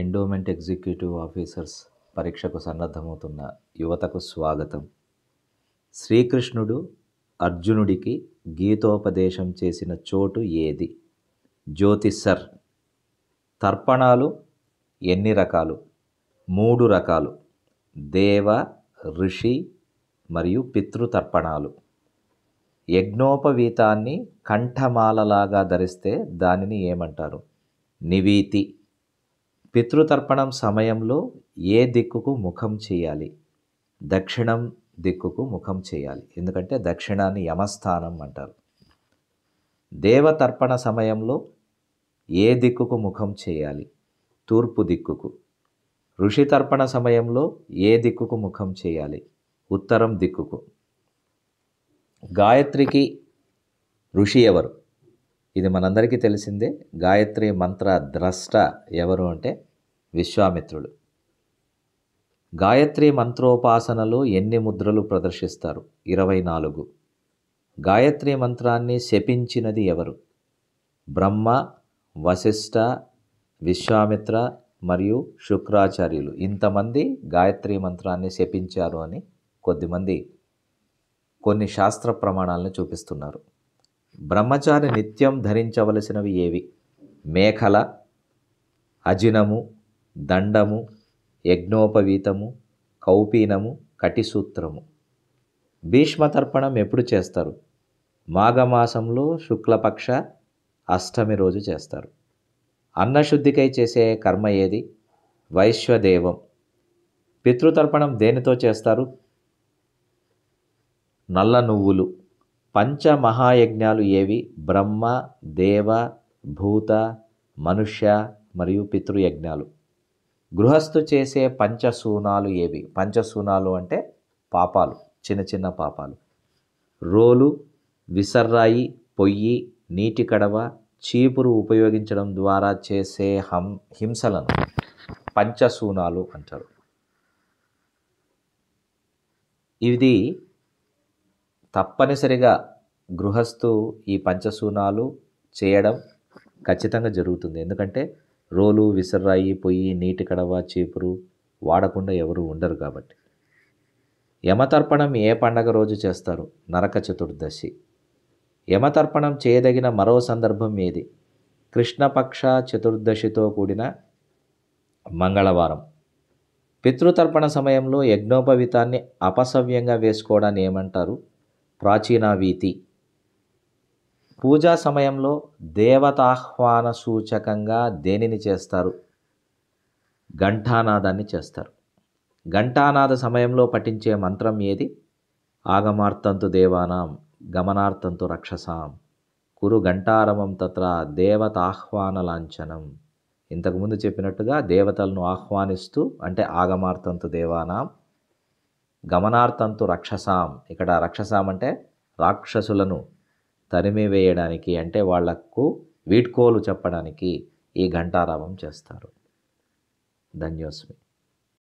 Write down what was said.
endowment executive officers పరీక్షకు సన్నద్ధమవుతున్న యువతకు స్వాగతం శ్రీకృష్ణుడు అర్జునుడికి గీతోపదేశం చేసిన చోటు ఏది జ్యోతిస్సర్ తర్పణాలు ఎన్ని రకాలు మూడు రకాలు దేవ ఋషి మరియు పితృతర్పణాలు యజ్ఞోపవీతాన్ని కంఠమాలలాగా ధరిస్తే దానిని ఏమంటారు నివీతి పితృతర్పణం సమయంలో ఏ దిక్కుకు ముఖం చేయాలి దక్షిణం దిక్కుకు ముఖం చేయాలి ఎందుకంటే దక్షిణాన్ని యమస్థానం అంటారు దేవతర్పణ సమయంలో ఏ దిక్కుకు ముఖం చేయాలి తూర్పు దిక్కుకు ఋషి తర్పణ సమయంలో ఏ దిక్కుకు ముఖం చేయాలి ఉత్తరం దిక్కుకు గాయత్రికి ఋషి ఎవరు ఇది మనందరికీ తెలిసిందే గాయత్రి మంత్ర ద్రష్ట ఎవరు అంటే విశ్వామిత్రుడు గాయత్రి మంత్రోపాసనలో ఎన్ని ముద్రలు ప్రదర్శిస్తారు ఇరవై నాలుగు గాయత్రి మంత్రాన్ని శపించినది ఎవరు బ్రహ్మ వశిష్ట విశ్వామిత్ర మరియు శుక్రాచార్యులు ఇంతమంది గాయత్రి మంత్రాన్ని శపించారు అని కొద్దిమంది కొన్ని శాస్త్ర ప్రమాణాలను చూపిస్తున్నారు బ్రహ్మచారి నిత్యం ధరించవలసినవి ఏవి మేఖల అజినము దండము యజ్ఞోపవీతము కౌపీనము కటిసూత్రము భీష్మతర్పణం ఎప్పుడు చేస్తారు మాఘమాసంలో శుక్లపక్ష అష్టమి రోజు చేస్తారు అన్నశుద్ధికై చేసే కర్మ ఏది వైశ్వదేవం పితృతర్పణం దేనితో చేస్తారు నల్ల నువ్వులు పంచమహాయజ్ఞాలు ఏవి బ్రహ్మ దేవ భూత మనుష్య మరియు పితృయజ్ఞాలు గృహస్థు చేసే పంచసూనాలు ఏవి పంచసూనాలు అంటే పాపాలు చిన్న చిన్న పాపాలు రోలు విసర్రాయి పొయ్యి నీటి కడవ చీపురు ఉపయోగించడం ద్వారా చేసే హం హింసలను పంచసూనాలు అంటారు ఇది తప్పనిసరిగా గృహస్థు ఈ పంచసూనాలు చేయడం ఖచ్చితంగా జరుగుతుంది ఎందుకంటే రోలు విసర్రాయి పొయ్యి నీటి కడవ చీపురు వాడకుండా ఎవరు ఉండరు కాబట్టి యమతర్పణం ఏ పండగ రోజు చేస్తారు నరక చతుర్దశి యమతర్పణం చేయదగిన మరో సందర్భం ఏది కృష్ణపక్ష చతుర్దశితో కూడిన మంగళవారం పితృతర్పణ సమయంలో యజ్ఞోపవితాన్ని అపసవ్యంగా వేసుకోవడాన్ని ఏమంటారు ప్రాచీన వీతి పూజా సమయంలో దేవతాహ్వాన సూచకంగా దేనిని చేస్తారు ఘంటానాదాన్ని చేస్తారు ఘంటానాద సమయంలో పఠించే మంత్రం ఏది ఆగమార్థంతు దేవానాం గమనార్థంతు రక్షసాం కురు ఘంటారమం తత్ర దేవతాహ్వాన లాంఛనం ఇంతకుముందు చెప్పినట్టుగా దేవతలను ఆహ్వానిస్తూ అంటే ఆగమార్థంతు దేవానాం గమనార్థంతో రక్షసాం ఇక్కడ రక్షసాం అంటే రాక్షసులను తరిమివేయడానికి అంటే వాళ్లకు వీడ్కోలు చెప్పడానికి ఈ ఘంటారావం చేస్తారు ధన్యోస్మి